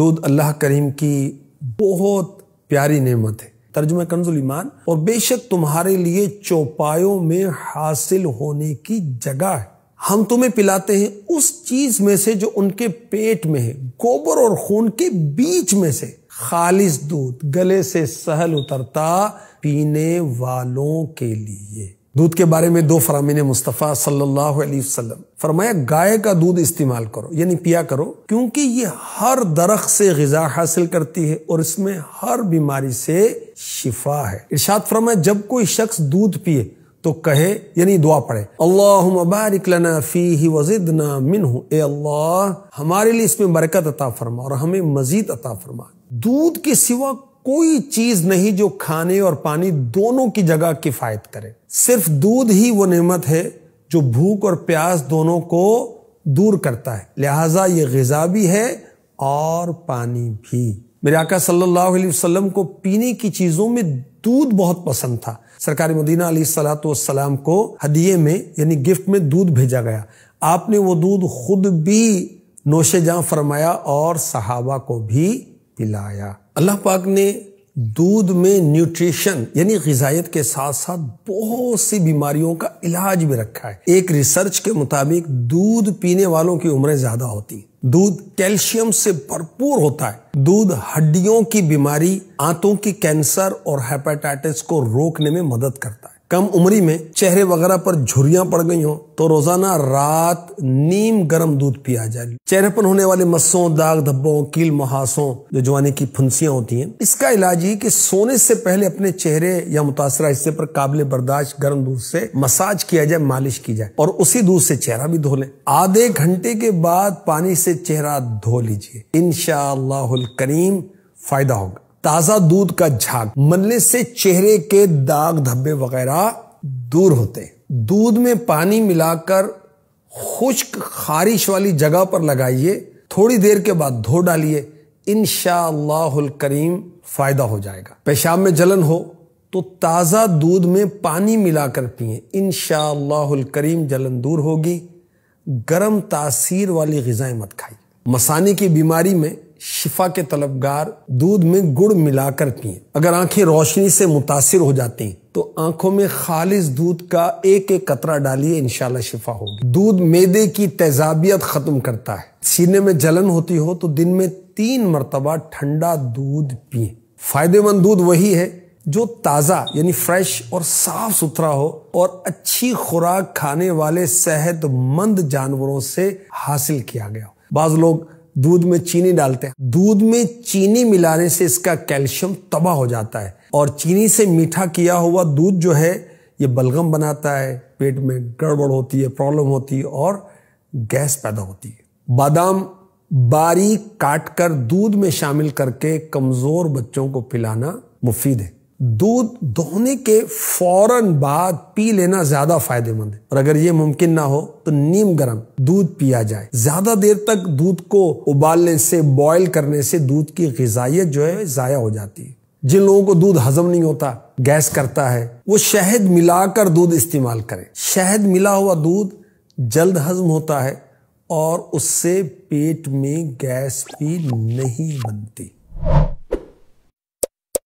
दूध अल्लाह करीम की बहुत प्यारी नेमत है तर्जुमा कंजुल ईमान और बेशक तुम्हारे लिए चौपायों में हासिल होने की जगह है हम तुम्हें पिलाते हैं उस चीज में से जो उनके पेट में है गोबर और खून के बीच में से खालिश दूध गले से सहल उतरता पीने वालों के लिए दूध के बारे में दो फरामीन मुस्तफ़ा सल्लल्लाहु अलैहि वसल्लम फरमाया गाय का दूध इस्तेमाल करो यानी पिया करो क्योंकि ये हर दरख से गजा हासिल करती है और इसमें हर बीमारी से शिफा है इर्शाद फरमाया जब कोई शख्स दूध पिए तो कहे यानी दुआ पढ़े अल्लाह फी वजिदना मिन ए अल्लाह हमारे लिए इसमें बरकत अता फरमा और हमें मजीद अता फरमा दूध के सिवा कोई चीज नहीं जो खाने और पानी दोनों की जगह किफायत करे सिर्फ दूध ही वो नेमत है जो भूख और प्यास दोनों को दूर करता है लिहाजा ये गजा भी है और पानी भी मेरे आका सल्लल्लाहु अलैहि वसल्लम को पीने की चीजों में दूध बहुत पसंद था सरकारी मदीना अली सलाम को हदिये में यानी गिफ्ट में दूध भेजा गया आपने वो दूध खुद भी नोशे जहां फरमाया और सहाबा को भी पिलाया अल्लाह पाक ने दूध में न्यूट्रिशन यानी गजायत के साथ साथ बहुत सी बीमारियों का इलाज भी रखा है एक रिसर्च के मुताबिक दूध पीने वालों की उम्रें ज्यादा होती दूध कैल्शियम से भरपूर होता है दूध हड्डियों की बीमारी आंतों की कैंसर और हेपेटाइटिस को रोकने में मदद करता है कम उम्री में चेहरे वगैरह पर झुरियां पड़ गई हों तो रोजाना रात नीम गर्म दूध पिया जाए चेहरे पर होने वाले मस्सों दाग धब्बों कील मुहासों जो जवानी की फुंसियां होती हैं इसका इलाज ये कि सोने से पहले अपने चेहरे या मुतासर हिस्से पर काबिल बर्दाश्त गर्म दूध से मसाज किया जाए मालिश की जाए और उसी दूध से चेहरा भी धो लें आधे घंटे के बाद पानी से चेहरा धो लीजिए इनशाला करीम फायदा होगा ताजा दूध का झाग मलने से चेहरे के दाग धब्बे वगैरह दूर होते दूध में पानी मिलाकर खुश्क खारिश वाली जगह पर लगाइए थोड़ी देर के बाद धो डालिए इन करीम फायदा हो जाएगा पेशाब में जलन हो तो ताज़ा दूध में पानी मिलाकर पिए इन करीम जलन दूर होगी गर्म तासीर वाली गज़ाएं मत खाइए मसाने की बीमारी में शिफा के तलबगार दूध में गुड़ मिलाकर पिए अगर आंखें रोशनी से मुतासर हो जाती हैं तो आंखों में खालिश दूध का एक एक कतरा डालिए इनशाला शिफा होगी दूध मेदे की तेजाबियत खत्म करता है सीने में जलन होती हो तो दिन में तीन मरतबा ठंडा दूध पिए फायदेमंद दूध वही है जो ताज़ा यानी फ्रेश और साफ सुथरा हो और अच्छी खुराक खाने वाले सेहतमंद जानवरों से हासिल किया गया हो बाज लोग दूध में चीनी डालते हैं दूध में चीनी मिलाने से इसका कैल्शियम तबाह हो जाता है और चीनी से मीठा किया हुआ दूध जो है ये बलगम बनाता है पेट में गड़बड़ होती है प्रॉब्लम होती है और गैस पैदा होती है बादाम बारीक काट कर दूध में शामिल करके कमज़ोर बच्चों को पिलाना मुफीद है दूध दोहने के फौरन बाद पी लेना ज्यादा फायदेमंद है और अगर ये मुमकिन ना हो तो नीम गर्म दूध पिया जाए ज्यादा देर तक दूध को उबालने से बॉयल करने से दूध की गजाइत जो है जाया हो जाती है जिन लोगों को दूध हजम नहीं होता गैस करता है वो शहद मिलाकर दूध इस्तेमाल करें शहद मिला हुआ दूध जल्द हजम होता है और उससे पेट में गैस भी नहीं बनती